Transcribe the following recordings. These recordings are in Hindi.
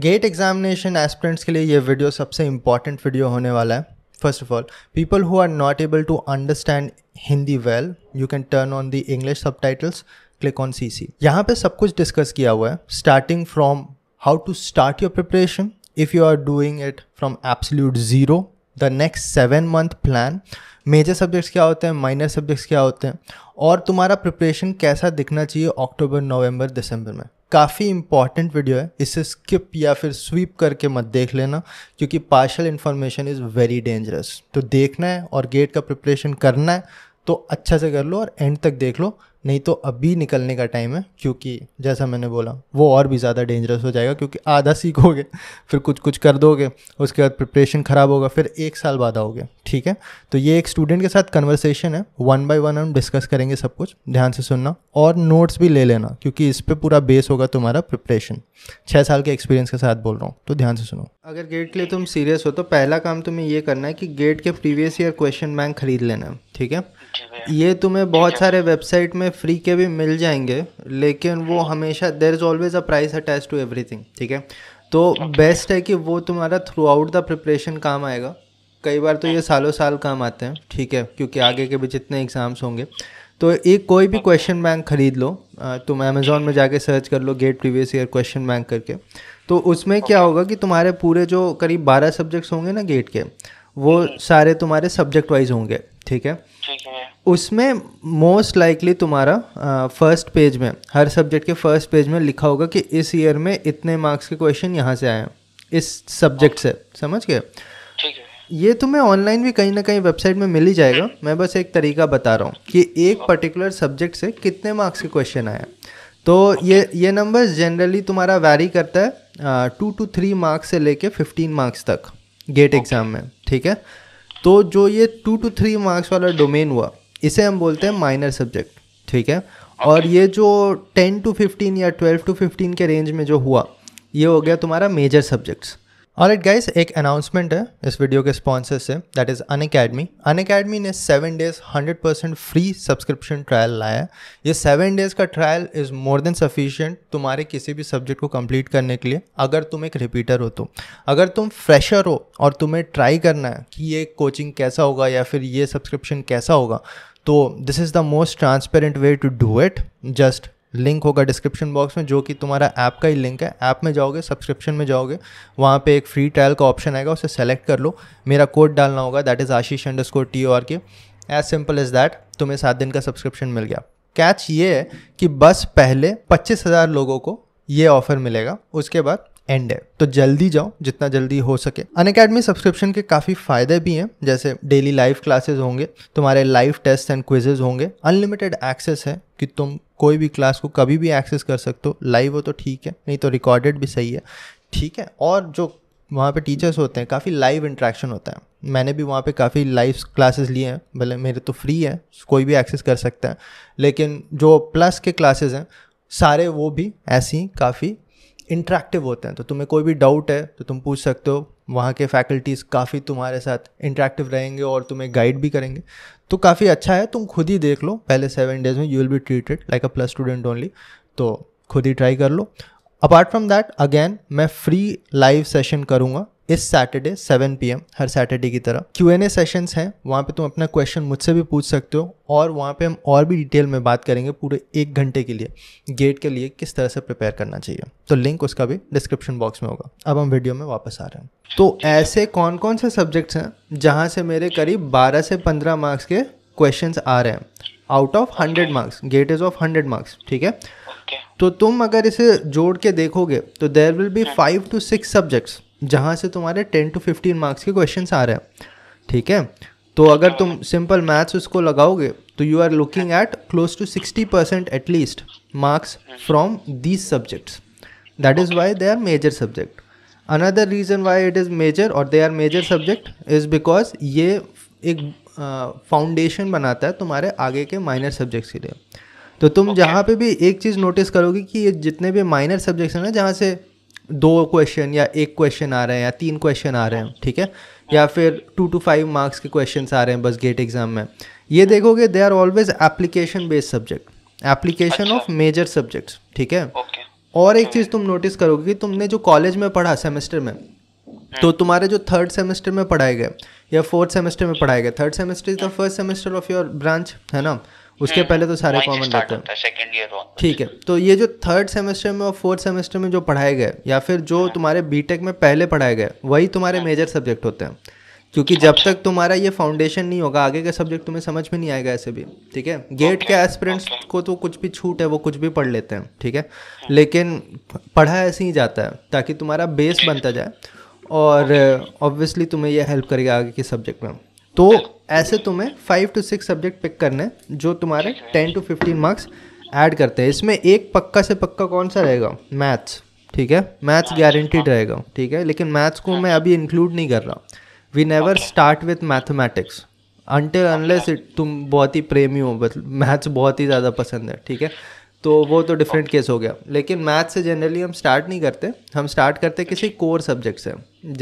गेट एग्जामिनेशन एस्पिरेंट्स के लिए ये वीडियो सबसे इम्पॉर्टेंट वीडियो होने वाला है first of all people who are not able to understand Hindi well you can turn on the English subtitles click on C C यहाँ पर सब कुछ डिस्कस किया हुआ है starting from how to start your preparation if you are doing it from absolute zero the next seven month plan major subjects क्या होते हैं माइनर सब्जेक्ट्स क्या होते हैं और तुम्हारा प्रिपरेशन कैसा दिखना चाहिए अक्टूबर नवंबर दिसंबर में काफ़ी इंपॉर्टेंट वीडियो है इसे स्किप या फिर स्वीप करके मत देख लेना क्योंकि partial information is very dangerous तो देखना है और गेट का प्रिपरेशन करना है तो अच्छा से कर लो और एंड तक देख लो नहीं तो अभी निकलने का टाइम है क्योंकि जैसा मैंने बोला वो और भी ज़्यादा डेंजरस हो जाएगा क्योंकि आधा सीखोगे फिर कुछ कुछ कर दोगे उसके बाद प्रिपरेशन ख़राब होगा फिर एक साल बाद आओगे ठीक है तो ये एक स्टूडेंट के साथ कन्वर्सेशन है वन बाय वन हम डिस्कस करेंगे सब कुछ ध्यान से सुनना और नोट्स भी ले लेना क्योंकि इस पर पूरा बेस होगा तुम्हारा प्रिपरेशन छः साल के एक्सपीरियंस के साथ बोल रहा हूँ तो ध्यान से सुनो अगर गेट के लिए तुम सीरियस हो तो पहला काम तुम्हें ये करना है कि गेट के प्रीवियस ईयर क्वेश्चन बैंक खरीद लेना है ठीक है ये तुम्हें बहुत सारे वेबसाइट में फ्री के भी मिल जाएंगे लेकिन वो हमेशा there is always a price attach to everything ठीक है तो बेस्ट है कि वो तुम्हारा थ्रू आउट द प्रिपरेशन काम आएगा कई बार तो ये सालों साल काम आते हैं ठीक है क्योंकि आगे के भी जितने एग्ज़ाम्स होंगे तो एक कोई भी क्वेश्चन बैंक ख़रीद लो तुम अमेज़ोन में जाके सर्च कर लो GATE previous year question bank करके तो उसमें क्या होगा कि तुम्हारे पूरे जो करीब बारह सब्जेक्ट्स होंगे ना गेट के वो hmm. सारे तुम्हारे सब्जेक्ट वाइज होंगे ठीक है उसमें मोस्ट लाइकली तुम्हारा फर्स्ट पेज में हर सब्जेक्ट के फर्स्ट पेज में लिखा होगा कि इस ईयर में इतने मार्क्स के क्वेश्चन यहाँ से आए इस सब्जेक्ट से समझ गए ये तुम्हें ऑनलाइन भी कहीं ना कहीं वेबसाइट में मिल ही जाएगा हम्म। मैं बस एक तरीका बता रहा हूँ कि एक पर्टिकुलर सब्जेक्ट से कितने मार्क्स के क्वेश्चन आए तो ये ये नंबर जनरली तुम्हारा वैरी करता है टू टू थ्री मार्क्स से लेके फिफ्टीन मार्क्स तक गेट एग्ज़ाम में ठीक है तो जो ये टू टू थ्री मार्क्स वाला डोमेन हुआ इसे हम बोलते हैं माइनर सब्जेक्ट ठीक है और ये जो टेन टू फिफ्टीन या ट्वेल्व टू फिफ्टीन के रेंज में जो हुआ ये हो गया तुम्हारा मेजर सब्जेक्ट्स और इट गाइज एक अनाउंसमेंट है इस वीडियो के स्पॉन्सर से that is Unacademy Unacademy ने seven days hundred percent free subscription trial लाया है ये सेवन डेज का trial is more than sufficient तुम्हारे किसी भी सब्जेक्ट को कंप्लीट करने के लिए अगर तुम एक रिपीटर हो तो अगर तुम फ्रेशर हो और तुम्हें ट्राई करना है कि ये कोचिंग कैसा होगा या फिर ये सब्सक्रिप्शन कैसा होगा तो this is the most transparent way to do it just link होगा डिस्क्रिप्शन बॉक्स में जो कि तुम्हारा ऐप का ही लिंक है ऐप में जाओगे सब्सक्रिप्शन में जाओगे वहाँ पे एक फ्री ट्रायल का ऑप्शन आएगा उसे सेलेक्ट कर लो मेरा कोड डालना होगा that is Ashish underscore T R K as simple is that तुम्हें सात दिन का सब्सक्रिप्शन मिल गया कैच ये है कि बस पहले पच्चीस हज़ार लोगों को ये ऑफ़र मिलेगा उसके बाद एंड है तो जल्दी जाओ जितना जल्दी हो सके अन अकेडमी सब्सक्रिप्शन के काफ़ी फ़ायदे भी हैं जैसे डेली लाइव क्लासेस होंगे तुम्हारे लाइव टेस्ट एंड क्विजेज होंगे अनलिमिटेड एक्सेस है कि तुम कोई भी क्लास को कभी भी एक्सेस कर सकते हो लाइव हो तो ठीक है नहीं तो रिकॉर्डेड भी सही है ठीक है और जो वहाँ पे टीचर्स होते हैं काफ़ी लाइव इंट्रैक्शन होता है मैंने भी वहाँ पे काफ़ी लाइव क्लासेस लिए हैं भले मेरे तो फ्री है कोई भी एक्सेस कर सकता है लेकिन जो प्लस के क्लासेस हैं सारे वो भी ऐसी काफ़ी इंट्रैक्टिव होते हैं तो तुम्हें कोई भी डाउट है तो तुम पूछ सकते हो वहाँ के फैकल्टीज़ काफ़ी तुम्हारे साथ इंट्रैक्टिव रहेंगे और तुम्हें गाइड भी करेंगे तो काफ़ी अच्छा है तुम खुद ही देख लो पहले सेवन डेज़ में you will be treated like A plus student only तो खुद ही ट्राई कर लो अपार्ट फ्रॉम दैट अगेन मैं फ्री लाइव सेशन करूँगा इस सैटरडे 7 पीएम हर सैटरडे की तरह क्यू एन ए सेशंस हैं वहाँ पे तुम अपना क्वेश्चन मुझसे भी पूछ सकते हो और वहाँ पे हम और भी डिटेल में बात करेंगे पूरे एक घंटे के लिए गेट के लिए किस तरह से प्रिपेयर करना चाहिए तो लिंक उसका भी डिस्क्रिप्शन बॉक्स में होगा अब हम वीडियो में वापस आ रहे हैं तो ऐसे कौन कौन से सब्जेक्ट्स हैं जहाँ से मेरे करीब बारह से पंद्रह मार्क्स के क्वेश्चन आ रहे हैं out of hundred marks GATE is of hundred marks ठीक है तो तुम अगर इसे जोड़ के देखोगे तो there will be five to six subjects जहाँ से तुम्हारे टेन टू फिफ्टीन मार्क्स के क्वेश्चन आ रहे हैं ठीक है तो अगर तुम सिंपल मैथ्स उसको लगाओगे तो you are looking at close to sixty percent at least marks from these subjects that is why they are major subject another reason why it is major और they are major subject is because ये एक फाउंडेशन uh, बनाता है तुम्हारे आगे के माइनर सब्जेक्ट्स के लिए तो तुम okay. जहाँ पे भी एक चीज़ नोटिस करोगे कि ये जितने भी माइनर सब्जेक्ट्स हैं ना जहाँ से दो क्वेश्चन या एक क्वेश्चन आ रहे हैं या तीन क्वेश्चन आ रहे हैं ठीक है या फिर टू टू फाइव मार्क्स के क्वेश्चन आ रहे हैं बस गेट एग्ज़ाम में ये देखोगे they are always application based subject application of major subjects ठीक है okay. और एक चीज़ तुम नोटिस करोगे कि तुमने जो कॉलेज में पढ़ा सेमेस्टर में तो हम्म। तुम्हारे जो थर्ड सेमेस्टर में पढ़ाए गए या फोर्थ सेमेस्टर में पढ़ाए गए third semester is the first semester of your branch है ना उसके हम्म, पहले तो सारे कॉमन रहते हैं ठीक है तो ये जो थर्ड सेमेस्टर में और फोर्थ सेमेस्टर में जो पढ़ाए गए या फिर जो हम्म। तुम्हारे बीटेक में पहले पढ़ाए गए वही तुम्हारे मेजर हम्म। सब्जेक्ट होते हैं क्योंकि जब अच्छा। तक तुम्हारा ये फाउंडेशन नहीं होगा आगे का सब्जेक्ट तुम्हें समझ में नहीं आएगा ऐसे भी ठीक है गेट के एस्पिरेंट्स को तो कुछ भी छूट है वो कुछ भी पढ़ लेते हैं ठीक है लेकिन पढ़ा ऐसे ही जाता है ताकि तुम्हारा बेस बनता जाए और ऑब्वियसली तुम्हें यह हेल्प करेगा आगे के सब्जेक्ट में तो ऐसे तुम्हें five to six subject pick करने जो तुम्हारे ten to fifteen marks add करते हैं इसमें एक पक्का से पक्का कौन सा रहेगा मैथ्स ठीक है मैथ्स गारंटीड हाँ। रहेगा ठीक है लेकिन मैथ्स को हाँ। मैं अभी इंक्लूड नहीं कर रहा we never start with mathematics until unless तुम बहुत ही प्रेमी हो मतलब मैथ्स बहुत ही ज़्यादा पसंद है ठीक है तो वो तो डिफरेंट केस हो गया लेकिन मैथ से जनरली हम स्टार्ट नहीं करते हम स्टार्ट करते किसी कोर सब्जेक्ट से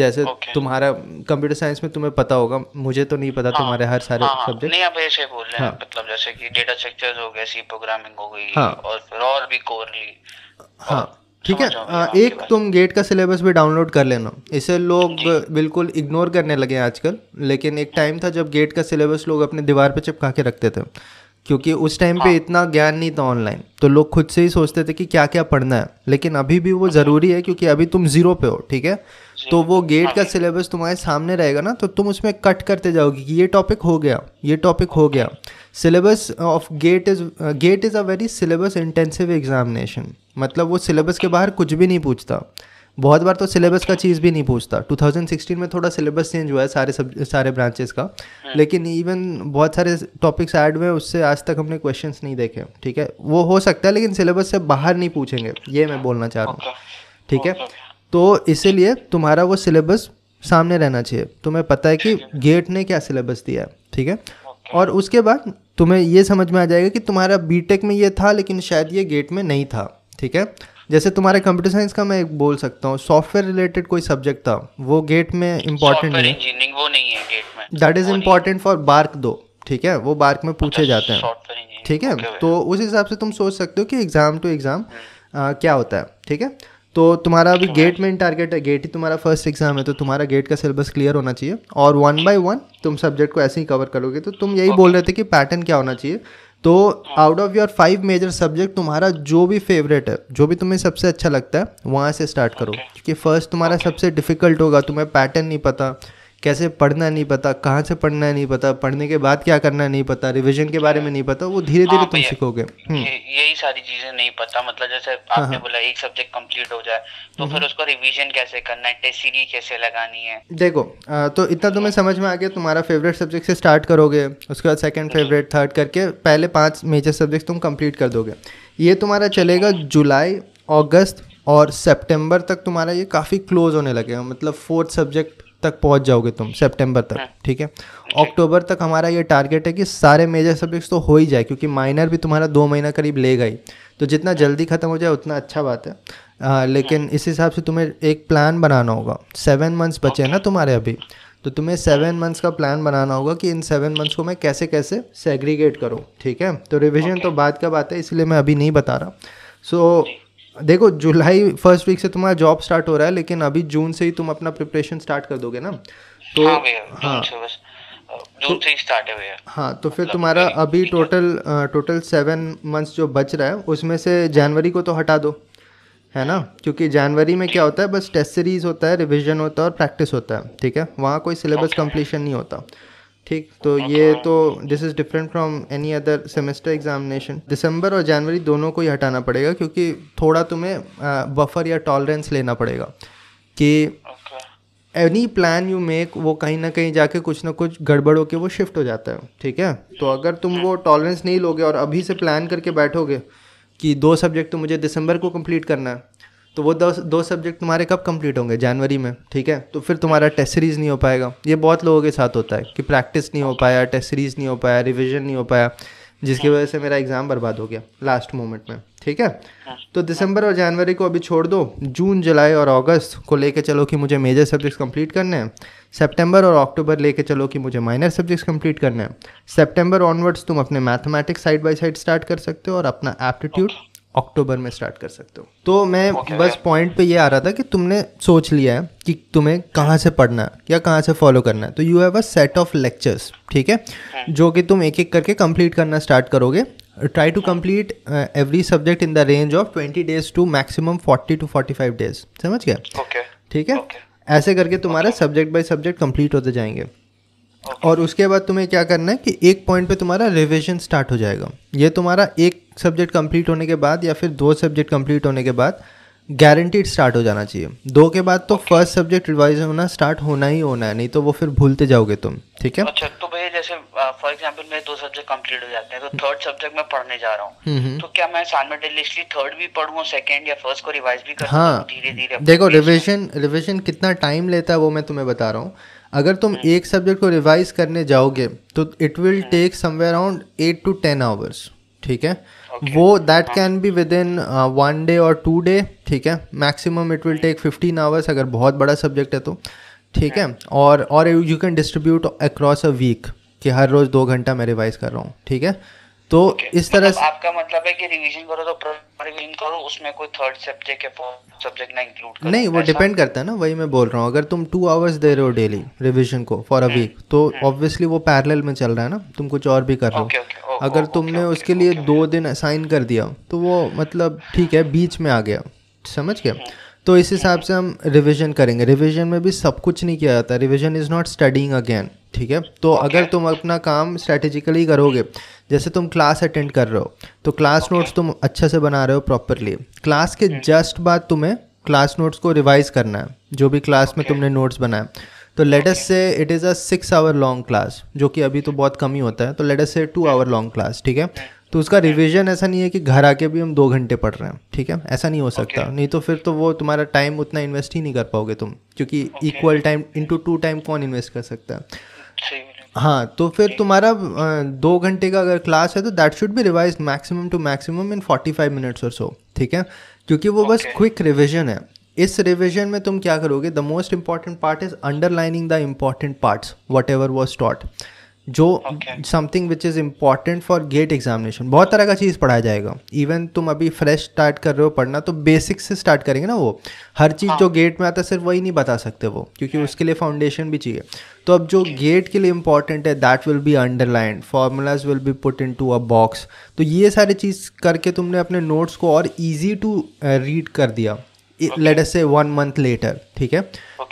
जैसे okay. तुम्हारा कंप्यूटर साइंस में तुम्हें पता होगा मुझे तो नहीं पता हाँ, तुम्हारे हर सारे हाँ, सब्जेक्ट हाँ। नहीं आप ऐसे बोल रहे हैं हाँ, मतलब जैसे कि डेटा स्ट्रक्चर्स हो गए सी प्रोग्रामिंग हो गई हाँ, और फिर और भी हाँ ठीक है एक तुम गेट का सिलेबस भी डाउनलोड कर लेना इसे लोग बिल्कुल इग्नोर करने लगे आजकल लेकिन एक टाइम था जब गेट का सिलेबस लोग अपने दीवार पर चिपका के रखते थे क्योंकि उस टाइम हाँ। पे इतना ज्ञान नहीं था ऑनलाइन तो लोग खुद से ही सोचते थे कि क्या क्या पढ़ना है लेकिन अभी भी वो हाँ। ज़रूरी है क्योंकि अभी तुम ज़ीरो पे हो ठीक है तो वो गेट हाँ, का सिलेबस तुम्हारे सामने रहेगा ना तो तुम उसमें कट करते जाओगे कि ये टॉपिक हो गया ये टॉपिक हो गया syllabus of GATE is GATE is a very syllabus intensive examination मतलब वो सिलेबस के बाहर कुछ भी नहीं पूछता बहुत बार तो सिलेबस का चीज़ भी नहीं पूछता 2016 में थोड़ा सिलेबस चेंज हुआ है सारे सब सारे ब्रांचेस का हाँ। लेकिन इवन बहुत सारे टॉपिक्स ऐड हुए उससे आज तक हमने क्वेश्चंस नहीं देखे ठीक है वो हो सकता है लेकिन सिलेबस से बाहर नहीं पूछेंगे ये मैं बोलना चाह रहा हूँ ठीक है तो इसीलिए तुम्हारा वो सिलेबस सामने रहना चाहिए तुम्हें पता है कि गेट ने क्या सिलेबस दिया है ठीक है और उसके बाद तुम्हें ये समझ में आ जाएगा कि तुम्हारा बीटेक में ये था लेकिन शायद ये गेट में नहीं था ठीक है जैसे तुम्हारे कंप्यूटर साइंस का मैं बोल सकता हूँ सॉफ्टवेयर रिलेटेड कोई सब्जेक्ट था वो गेट में इम्पोर्टेंट नहीं इंजीनियरिंग वो नहीं है गेट में that is important for BARC दो ठीक है वो बार्क में पूछे अच्छा, जाते हैं ठीक है तो उस हिसाब से तुम सोच सकते हो कि एग्ज़ाम टू एग्ज़ाम क्या होता है ठीक है तो तुम्हारा अभी गेट मेन टारगेट है गेट ही तुम्हारा फर्स्ट एग्जाम है तो तुम्हारा गेट का सिलेबस क्लियर होना चाहिए और वन बाय वन तुम सब्जेक्ट को ऐसे ही कवर करोगे तो तुम यही बोल रहे थे कि पैटर्न क्या होना चाहिए तो out of your five major subject तुम्हारा जो भी फेवरेट है जो भी तुम्हें सबसे अच्छा लगता है वहाँ से स्टार्ट करो क्योंकि फर्स्ट तुम्हारा सबसे डिफिकल्ट होगा तुम्हें पैटर्न नहीं पता कैसे पढ़ना नहीं पता कहाँ से पढ़ना नहीं पता पढ़ने के बाद क्या करना नहीं पता रिवीजन के बारे में नहीं पता वो धीरे धीरे हाँ, तुम सीखोगे हम्म। यही सारी चीजें नहीं पता मतलब जैसे हाँ, आपने हाँ। बोला एक सब्जेक्ट कंप्लीट हो जाए तो हम्म। फिर उसको रिवीजन कैसे करना है टेस्ट सीरीज कैसे लगानी है देखो तो इतना तुम्हें समझ में आ गया तुम्हारा फेवरेट सब्जेक्ट से स्टार्ट करोगे उसके बाद सेकेंड फेवरेट थर्ड करके पहले पांच मेजर सब्जेक्ट तुम कम्प्लीट कर दोगे ये तुम्हारा चलेगा हम्म। जुलाई अगस्त और सितंबर तक तुम्हारा ये काफ़ी क्लोज होने लगेगा मतलब फोर्थ सब्जेक्ट तक पहुंच जाओगे तुम सितंबर तक हाँ। ठीक है अक्टूबर तक हमारा ये टारगेट है कि सारे मेजर सब्जेक्ट्स तो हो ही जाए क्योंकि माइनर भी तुम्हारा दो महीना करीब लेगा ही तो जितना हाँ। जल्दी ख़त्म हो जाए उतना अच्छा बात है आ, लेकिन हाँ। इस हिसाब से तुम्हें एक प्लान बनाना होगा सेवन मंथ्स बचे हैं ना तुम्हारे अभी तो तुम्हें सेवन मंथ्स का प्लान बनाना होगा कि इन सेवन मंथ्स को मैं कैसे कैसे सेग्रीगेट करूँ ठीक है तो रिविजन तो बाद का बात है इसलिए मैं अभी नहीं बता रहा सो देखो जुलाई फर्स्ट वीक से तुम्हारा जॉब स्टार्ट हो रहा है लेकिन अभी जून से ही तुम अपना प्रिपरेशन स्टार्ट कर दोगे ना तो हाँ जून तो, से हाँ तो फिर मतलब तुम्हारा अभी टोटल टोटल सेवन मंथ्स जो बच रहा है उसमें से जनवरी को तो हटा दो है ना क्योंकि जनवरी में क्या होता है बस टेस्ट सीरीज होता है रिवीजन होता है और प्रैक्टिस होता है ठीक है वहाँ कोई सिलेबस कंप्लीशन नहीं होता ठीक तो हाँ, ये हाँ, तो this is different from any other semester examination दिसंबर और जनवरी दोनों को ही हटाना पड़ेगा क्योंकि थोड़ा तुम्हें बफर या टॉलरेंस लेना पड़ेगा कि एनी प्लान यू मेक वो कहीं ना कहीं जाके कुछ ना कुछ गड़बड़ होकर वो शिफ्ट हो जाता है ठीक है तो अगर तुम hmm. वो टॉलरेंस नहीं लोगे और अभी से प्लान करके बैठोगे कि दो सब्जेक्ट तो मुझे दिसंबर को कंप्लीट करना है तो वो दो दो सब्जेक्ट तुम्हारे कब कंप्लीट होंगे जनवरी में ठीक है तो फिर तुम्हारा टेस्ट सीरीज़ नहीं हो पाएगा ये बहुत लोगों के साथ होता है कि प्रैक्टिस नहीं हो पाया टेस्ट सीरीज़ नहीं हो पाया रिविजन नहीं हो पाया जिसकी वजह से मेरा एग्ज़ाम बर्बाद हो गया लास्ट मोमेंट में ठीक है तो दिसंबर और जनवरी को अभी छोड़ दो जून जुलाई और अगस्त को लेके चलो कि मुझे मेजर सब्जेक्ट्स कंप्लीट करने हैं सितंबर और अक्टूबर लेके चलो कि मुझे माइनर सब्जेक्ट्स कंप्लीट करने हैं सितंबर ऑनवर्ड्स तुम अपने mathematics side by side start कर सकते हो और अपना एप्टीट्यूड अक्टूबर में स्टार्ट कर सकते हो तो मैं okay. बस पॉइंट पे ये आ रहा था कि तुमने सोच लिया है कि तुम्हें कहाँ से पढ़ना है या कहाँ से फॉलो करना है तो you have a set of lectures ठीक है हाँ। जो कि तुम एक एक करके कंप्लीट करना स्टार्ट करोगे try to complete every subject in the range of twenty days to maximum forty to forty five days समझ गए ठीक है ऐसे करके तुम्हारा सब्जेक्ट बाई सब्जेक्ट कंप्लीट होते जाएंगे और उसके बाद तुम्हें क्या करना है कि एक पॉइंट पे तुम्हारा रिवीजन स्टार्ट हो जाएगा ये तुम्हारा एक सब्जेक्ट कंप्लीट होने के बाद या फिर दो सब्जेक्ट कंप्लीट होने के बाद गारंटीड स्टार्ट हो जाना चाहिए दो के बाद तो फर्स्ट सब्जेक्ट रिवाइज होना स्टार्ट होना ही होना है नहीं तो वो फिर भूलते जाओगे तुम ठीक है अच्छा तो भैया जैसे फॉर एग्जांपल मेरे दो सब्जेक्ट कंप्लीट हो जाते हैं तो थर्ड सब्जेक्ट में पढ़ने जा रहा हूँ हम्म, हम्म। तो क्या मैं साइमल्टेनियसली थर्ड भी पढ़ूँ सेकंड या फर्स्ट को रिवाइज भी कर हाँ धीरे धीरे देखो रिविजन रिविजन कितना टाइम लेता है वो मैं तुम्हें बता रहा हूँ अगर तुम हम्म। एक सब्जेक्ट को रिवाइज करने जाओगे तो it will take somewhere around eight to ten hours ठीक है वो that can be within one day और टू डे ठीक है maximum it will take fifteen hours अगर बहुत बड़ा सब्जेक्ट है तो ठीक है और और you can distribute across a week कि हर रोज दो घंटा मैं रिवाइज कर रहा हूँ ठीक है तो okay. इस तरह मतलब आपका मतलब है कि रिवीजन करो तो नहीं वो डिपेंड करता है ना वही मैं बोल रहा हूँ अगर तुम टू आवर्स दे रहे हो डेली रिविजन को फॉर अ वीक तो ऑब्वियसली हम्म। वो पैरेलल में चल रहा है ना तुम कुछ और भी कर रहे हो oh, अगर oh, तुमने उसके लिए दो दिन असाइन कर दिया तो वो मतलब ठीक है बीच में आ गया समझ गया हम्म। तो इस हिसाब से हम रिवीजन करेंगे रिवीजन में भी सब कुछ नहीं किया जाता revision is not studying again ठीक है तो okay. अगर तुम अपना काम स्ट्रेटेजिकली करोगे जैसे तुम क्लास अटेंड कर रहे हो तो क्लास okay. नोट्स तुम अच्छे से बना रहे हो प्रॉपरली क्लास के जस्ट hmm. बाद तुम्हें क्लास नोट्स को रिवाइज करना है जो भी क्लास okay. में तुमने नोट्स बनाए तो लेटेस्ट से it is a six hour long class जो कि अभी तो बहुत कम ही होता है तो लेटेस्ट से टू आवर लॉन्ग क्लास ठीक है hmm. तो उसका रिवीजन ऐसा नहीं है कि घर आके भी हम दो घंटे पढ़ रहे हैं ठीक है ऐसा नहीं हो सकता okay. नहीं तो फिर तो वो तुम्हारा टाइम उतना इन्वेस्ट ही नहीं कर पाओगे तुम क्योंकि equal time into two time कौन इन्वेस्ट कर सकता है हाँ तो फिर तुम्हारा दो घंटे का अगर क्लास है तो that should be revise maximum to maximum in forty five minutes और सो ठीक है क्योंकि वो okay. बस क्विक रिविजन है इस रिविजन में तुम क्या करोगे the most important part is underlining the important part whatever was taught जो something which is important for GATE examination बहुत तरह का चीज़ पढ़ाया जाएगा इवन तुम अभी फ्रेश स्टार्ट कर रहे हो पढ़ना तो बेसिक से स्टार्ट करेंगे ना वो हर चीज़ जो गेट हाँ। में आता है सिर्फ वही नहीं बता सकते वो क्योंकि hmm. उसके लिए फाउंडेशन भी चाहिए तो अब जो गेट के लिए इंपॉर्टेंट है that will be underline formulas will be put into a box तो ये सारी चीज़ करके तुमने अपने नोट्स को और ईजी टू रीड कर दिया लेट से वन मंथ लेटर ठीक है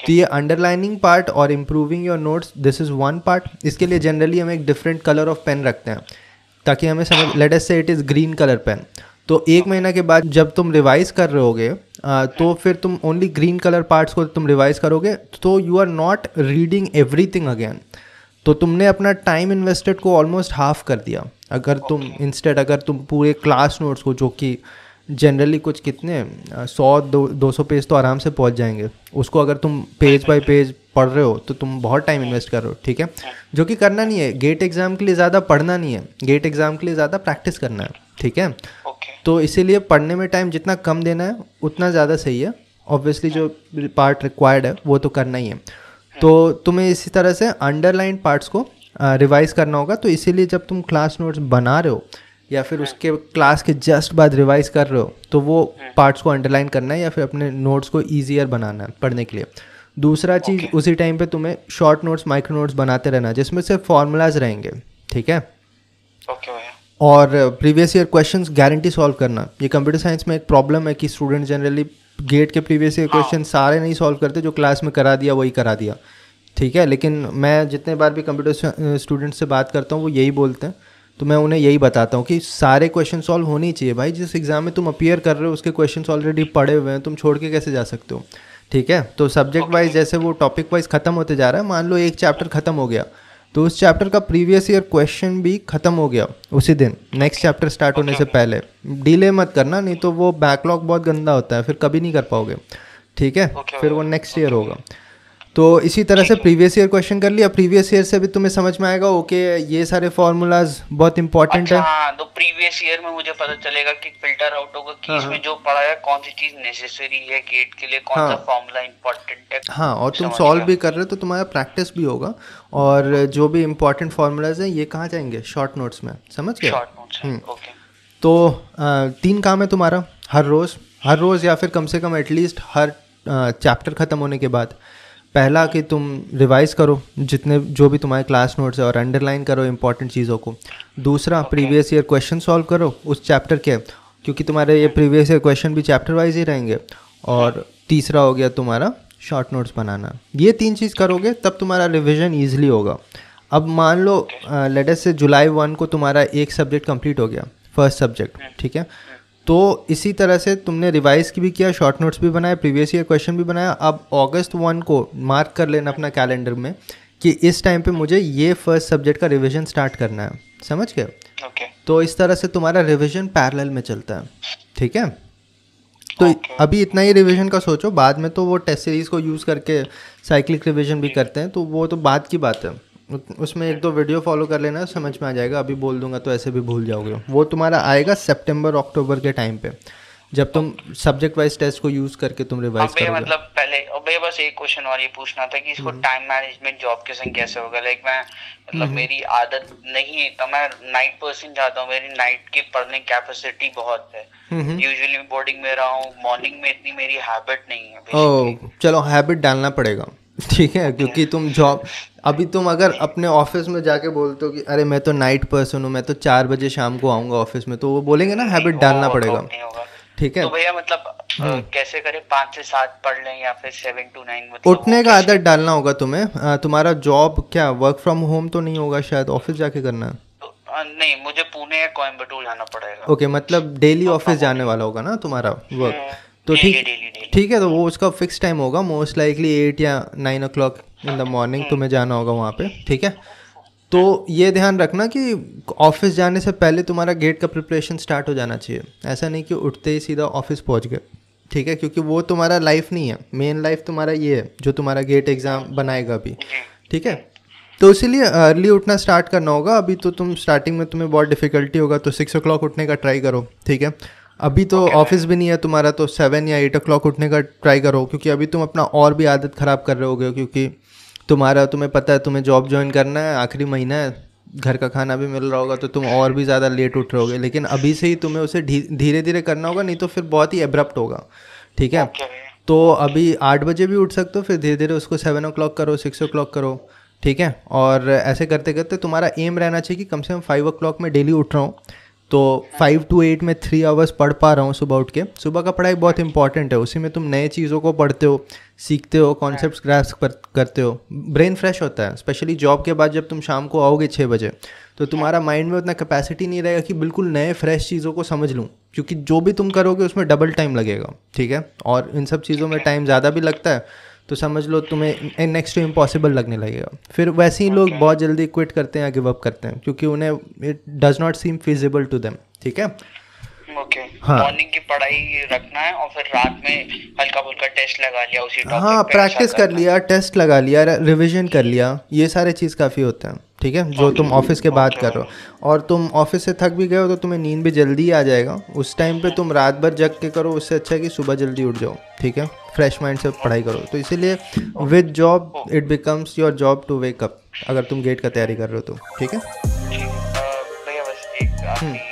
तो ये अंडरलाइनिंग पार्ट और improving your notes this is one part इसके लिए जनरली हम एक डिफरेंट कलर ऑफ पेन रखते हैं ताकि हमें समझ let's say it is green colour pen तो एक महीना के बाद जब तुम रिवाइज कर रहे होगे तो फिर तुम ओनली ग्रीन कलर पार्ट्स को तुम रिवाइज करोगे तो you are not reading everything again तो तुमने अपना टाइम इन्वेस्टेड को ऑलमोस्ट हाफ कर दिया अगर तुम इंस्टेड अगर तुम पूरे क्लास नोट्स को जो कि जनरली कुछ कितने सौ दो दो सौ पेज तो आराम से पहुंच जाएंगे उसको अगर तुम पेज बाय पेज पढ़ रहे हो तो तुम बहुत टाइम इन्वेस्ट कर रहे हो ठीक है जो कि करना नहीं है गेट एग्ज़ाम के लिए ज़्यादा पढ़ना नहीं है गेट एग्ज़ाम के लिए ज़्यादा प्रैक्टिस करना है ठीक है तो इसीलिए पढ़ने में टाइम जितना कम देना है उतना ज़्यादा सही है ऑब्वियसली जो पार्ट रिक्वायर्ड है वो तो करना ही है तो तुम्हें इसी तरह से अंडरलाइन पार्ट्स को रिवाइज करना होगा तो इसीलिए जब तुम क्लास नोट्स बना रहे हो या फिर हाँ। उसके क्लास के जस्ट बाद रिवाइज कर रहे हो तो वो पार्ट्स हाँ। को अंडरलाइन करना है या फिर अपने नोट्स को ईजियर बनाना है पढ़ने के लिए दूसरा चीज़ okay. उसी टाइम पे तुम्हें शॉर्ट नोट्स माइक्रो नोट्स बनाते रहना जिसमें से फॉर्मूलाज रहेंगे ठीक है ओके okay, और previous year question guarantee solve करना ये कंप्यूटर साइंस में एक प्रॉब्लम है कि स्टूडेंट जनरली गेट के प्रीवियस ईयर क्वेश्चन सारे नहीं सॉल्व करते जो क्लास में करा दिया वही करा दिया ठीक है लेकिन मैं जितने बार भी कंप्यूटर स्टूडेंट से बात करता हूँ वो यही बोलते हैं तो मैं उन्हें यही बताता हूँ कि सारे क्वेश्चन सॉल्व होने चाहिए भाई जिस एग्ज़ाम में तुम अपियर कर रहे हो उसके क्वेश्चन ऑलरेडी पढ़े हुए हैं तुम छोड़ के कैसे जा सकते हो ठीक है तो सब्जेक्ट वाइज जैसे वो टॉपिक वाइज ख़त्म होते जा रहा है मान लो एक चैप्टर ख़त्म हो गया तो उस चैप्टर का प्रीवियस ईयर क्वेश्चन भी ख़त्म हो गया उसी दिन नेक्स्ट चैप्टर स्टार्ट होने से पहले डिले मत करना नहीं तो वो बैकलॉग बहुत गंदा होता है फिर कभी नहीं कर पाओगे ठीक है फिर वो नेक्स्ट ईयर होगा तो इसी तरह से प्रीवियस ईयर क्वेश्चन कर लिया प्रीवियस ईयर से भी तुम्हें समझ में आएगा ओके ये सारे फॉर्मूलाज बहुत इंपॉर्टेंट अच्छा, है तो प्रीवियस ईयर में मुझे पता चलेगा कि फिल्टर आउट होगा कि हाँ, इसमें हाँ। जो पढ़ाया कौन सी चीज नेसेसरी है गेट के लिए कौन हाँ, सा फॉर्मूला इंपॉर्टेंट है हाँ और तुम सॉल्व भी कर रहे हो तो तुम्हारा प्रैक्टिस भी होगा और जो भी इम्पोर्टेंट फार्मूलाज हैं ये कहाँ जाएंगे शॉर्ट नोट्स में समझ गए हम्म। तो तीन काम है तुम्हारा हर रोज़ हर रोज़ या फिर कम से कम एटलीस्ट हर चैप्टर ख़त्म होने के बाद पहला कि तुम रिवाइज़ करो जितने जो भी तुम्हारे क्लास नोट्स है और अंडरलाइन करो इंपॉर्टेंट चीज़ों को दूसरा प्रीवियस ईयर क्वेश्चन सॉल्व करो उस चैप्टर के क्योंकि तुम्हारे ये प्रीवियस ईयर क्वेश्चन भी चैप्टर वाइज ही रहेंगे और तीसरा हो गया तुम्हारा शॉर्ट नोट्स बनाना ये तीन चीज़ करोगे तब तुम्हारा रिविज़न ईजिली होगा अब मान लो लेटेस्ट से जुलाई वन को तुम्हारा एक सब्जेक्ट कंप्लीट हो गया फर्स्ट सब्जेक्ट ठीक है तो इसी तरह से तुमने रिवाइज की भी किया शॉर्ट नोट्स भी बनाए प्रीवियस ईयर क्वेश्चन भी बनाया अब अगस्त वन को मार्क कर लेना अपना कैलेंडर में कि इस टाइम पे मुझे ये फर्स्ट सब्जेक्ट का रिवीजन स्टार्ट करना है समझ गए okay. तो इस तरह से तुम्हारा रिवीजन पैरेलल में चलता है ठीक है तो okay. अभी इतना ही रिविज़न का सोचो बाद में तो वो टेस्ट सीरीज़ को यूज़ करके साइक्लिक रिविज़न भी करते हैं तो वो तो बाद की बात है उसमें एक दो वीडियो फॉलो कर लेना समझ में आ जाएगा अभी बोल दूंगा तो ऐसे भी भूल जाओगे वो तुम्हारा आएगा सितंबर अक्टूबर के टाइम पे जब तुम सब्जेक्ट वाइज टेस्ट को यूज करके तुम रिवाइज करोगे मतलब पहले अबे बस एक क्वेश्चन और ये पूछना था कि इसको टाइम मैनेजमेंट जॉब के संग कैसे होगा लाइक मैं मतलब हम्म। मेरी आदत नहीं है तो मैं नाइट पर्सन जाता हूँ मेरी नाइट के पढ़ने कैपेसिटी बहुत है यूजुअली हम्म। बोर्डिंग में रहा हूँ मॉर्निंग में इतनी मेरी हैबिट नहीं है ओ, चलो हैबिट डालना पड़ेगा ठीक है क्योंकि तुम जॉब अभी तुम अगर अपने ऑफिस में जाके बोलते हो कि अरे मैं तो नाइट पर्सन हूँ मैं तो चार बजे शाम को आऊंगा ऑफिस में तो वो बोलेंगे ना हैबिट डालना पड़ेगा ठीक है तो भैया मतलब हम्म। कैसे करें पाँच से सात पढ़ लें या फिर सेवन टू नाइन मतलब उठने का आदत डालना होगा तुम्हें तुम्हारा जॉब क्या वर्क फ्रॉम होम तो नहीं होगा शायद ऑफिस जाके करना है तो, नहीं मुझे पुणे या कोयम्बटूर जाना पड़ेगा ओके okay, मतलब डेली तो ऑफिस जाने वाला होगा ना तुम्हारा वर्क तो ठीक ठीक है तो वो उसका फिक्स टाइम होगा मोस्ट लाइकली एट या nine o'clock in the morning तुम्हें जाना होगा वहाँ पे ठीक है तो ये ध्यान रखना कि ऑफिस जाने से पहले तुम्हारा गेट का प्रिपरेशन स्टार्ट हो जाना चाहिए ऐसा नहीं कि उठते ही सीधा ऑफिस पहुँच गए ठीक है क्योंकि वो तुम्हारा लाइफ नहीं है मेन लाइफ तुम्हारा ये है जो तुम्हारा गेट एग्ज़ाम बनाएगा अभी hmm. ठीक है तो इसीलिए अर्ली उठना स्टार्ट करना होगा अभी तो तुम स्टार्टिंग में तुम्हें बहुत डिफिकल्टी होगा तो सिक्स ओ क्लॉक उठने का ट्राई करो ठीक है अभी तो ऑफिस okay, भी नहीं है तुम्हारा तो सेवन या एट ओ क्लॉक उठने का ट्राई करो क्योंकि अभी तुम अपना और भी आदत ख़राब कर रहे हो क्योंकि तुम्हारा तुम्हें पता है तुम्हें जॉब ज्वाइन करना है आखिरी महीना है घर का खाना भी मिल रहा होगा तो तुम और भी ज़्यादा लेट उठ रहे होगे लेकिन अभी से ही तुम्हें उसे धीरे धीरे करना होगा नहीं तो फिर बहुत ही एब्रप्ट होगा ठीक है okay. तो अभी आठ बजे भी उठ सकते हो फिर धीरे धीरे उसको सेवन ओ क्लॉक करो सिक्स ओ क्लॉक करो ठीक है और ऐसे करते करते तुम्हारा एम रहना चाहिए कि कम से कम फाइव ओ क्लॉक में डेली उठ रहा हूँ तो फाइव टू एट में थ्री आवर्स पढ़ पा रहा हूँ सुबह उठ के सुबह का पढ़ाई बहुत इंपॉर्टेंट है उसी में तुम नए चीज़ों को पढ़ते हो सीखते हो कॉन्सेप्ट ग्रास करते हो ब्रेन फ्रेश होता है स्पेशली जॉब के बाद जब तुम शाम को आओगे छः बजे तो तुम्हारा माइंड में उतना कैपेसिटी नहीं रहेगा कि बिल्कुल नए फ्रेश चीज़ों को समझ लूँ क्योंकि जो भी तुम करोगे उसमें डबल टाइम लगेगा ठीक है और इन सब चीज़ों में टाइम ज़्यादा भी लगता है तो समझ लो तुम्हें नेक्स्ट टाइम इम्पॉसिबल लगने लगेगा फिर वैसे ही okay. लोग बहुत जल्दी क्विट करते हैं या गिव अप करते हैं क्योंकि उन्हें it does not seem feasible to them ठीक है हाँ प्रैक्टिस कर लिया टेस्ट लगा लिया हाँ, अच्छा रिविजन कर लिया ये सारे चीज़ काफ़ी होते हैं ठीक है जो तुम ऑफिस के बाद कर रहे हो और तुम ऑफिस से थक भी गए हो तो तुम्हें नींद भी जल्दी आ जाएगा उस टाइम पे तुम रात भर जग के करो उससे अच्छा है कि सुबह जल्दी उठ जाओ ठीक है फ्रेश माइंड से पढ़ाई करो तो इसीलिए with job it becomes your job to wake up अगर तुम गेट का तैयारी कर रहे हो तो ठीक है भैया बस एक हम्म।